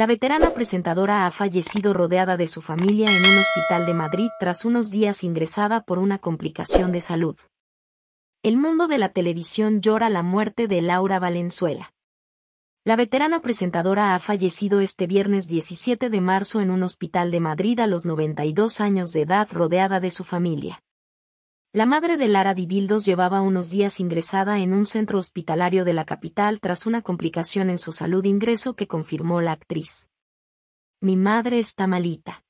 La veterana presentadora ha fallecido rodeada de su familia en un hospital de Madrid tras unos días ingresada por una complicación de salud. El mundo de la televisión llora la muerte de Laura Valenzuela. La veterana presentadora ha fallecido este viernes 17 de marzo en un hospital de Madrid a los 92 años de edad rodeada de su familia. La madre de Lara Dibildos llevaba unos días ingresada en un centro hospitalario de la capital tras una complicación en su salud ingreso que confirmó la actriz. Mi madre está malita.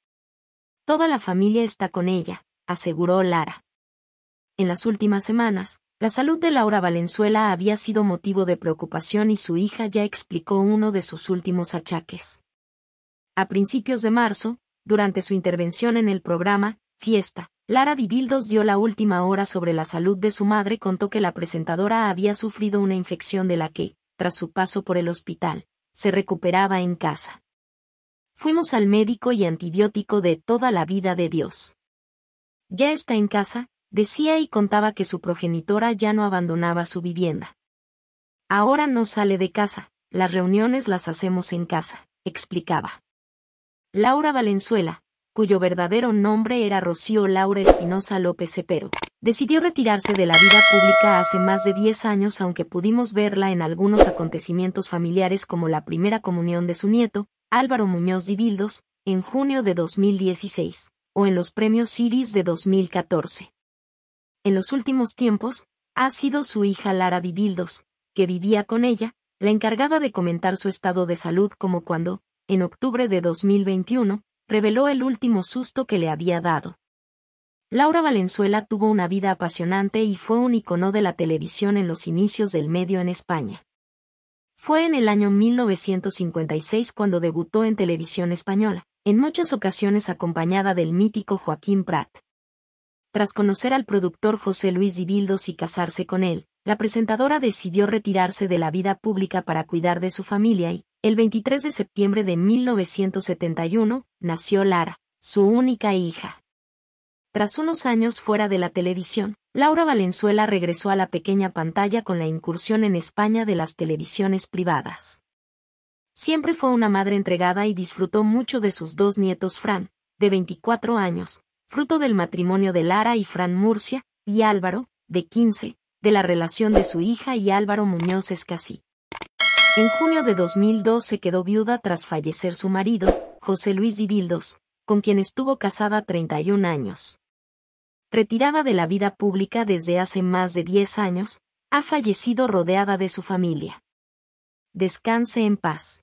Toda la familia está con ella, aseguró Lara. En las últimas semanas, la salud de Laura Valenzuela había sido motivo de preocupación y su hija ya explicó uno de sus últimos achaques. A principios de marzo, durante su intervención en el programa, Fiesta, Lara Dibildos dio la última hora sobre la salud de su madre, contó que la presentadora había sufrido una infección de la que, tras su paso por el hospital, se recuperaba en casa. Fuimos al médico y antibiótico de toda la vida de Dios. Ya está en casa, decía y contaba que su progenitora ya no abandonaba su vivienda. Ahora no sale de casa, las reuniones las hacemos en casa, explicaba. Laura Valenzuela, cuyo verdadero nombre era Rocío Laura Espinosa López Epero, Decidió retirarse de la vida pública hace más de 10 años aunque pudimos verla en algunos acontecimientos familiares como la primera comunión de su nieto, Álvaro Muñoz Dibildos, en junio de 2016, o en los premios Iris de 2014. En los últimos tiempos, ha sido su hija Lara Dibildos, que vivía con ella, la encargada de comentar su estado de salud como cuando, en octubre de 2021, reveló el último susto que le había dado. Laura Valenzuela tuvo una vida apasionante y fue un icono de la televisión en los inicios del medio en España. Fue en el año 1956 cuando debutó en televisión española, en muchas ocasiones acompañada del mítico Joaquín Prat. Tras conocer al productor José Luis Dibildos y casarse con él, la presentadora decidió retirarse de la vida pública para cuidar de su familia y, el 23 de septiembre de 1971, nació Lara, su única hija. Tras unos años fuera de la televisión, Laura Valenzuela regresó a la pequeña pantalla con la incursión en España de las televisiones privadas. Siempre fue una madre entregada y disfrutó mucho de sus dos nietos Fran, de 24 años, fruto del matrimonio de Lara y Fran Murcia, y Álvaro, de 15, de la relación de su hija y Álvaro Muñoz Escasi. En junio de 2002 se quedó viuda tras fallecer su marido, José Luis Dibildos, con quien estuvo casada 31 años. Retirada de la vida pública desde hace más de 10 años, ha fallecido rodeada de su familia. Descanse en paz.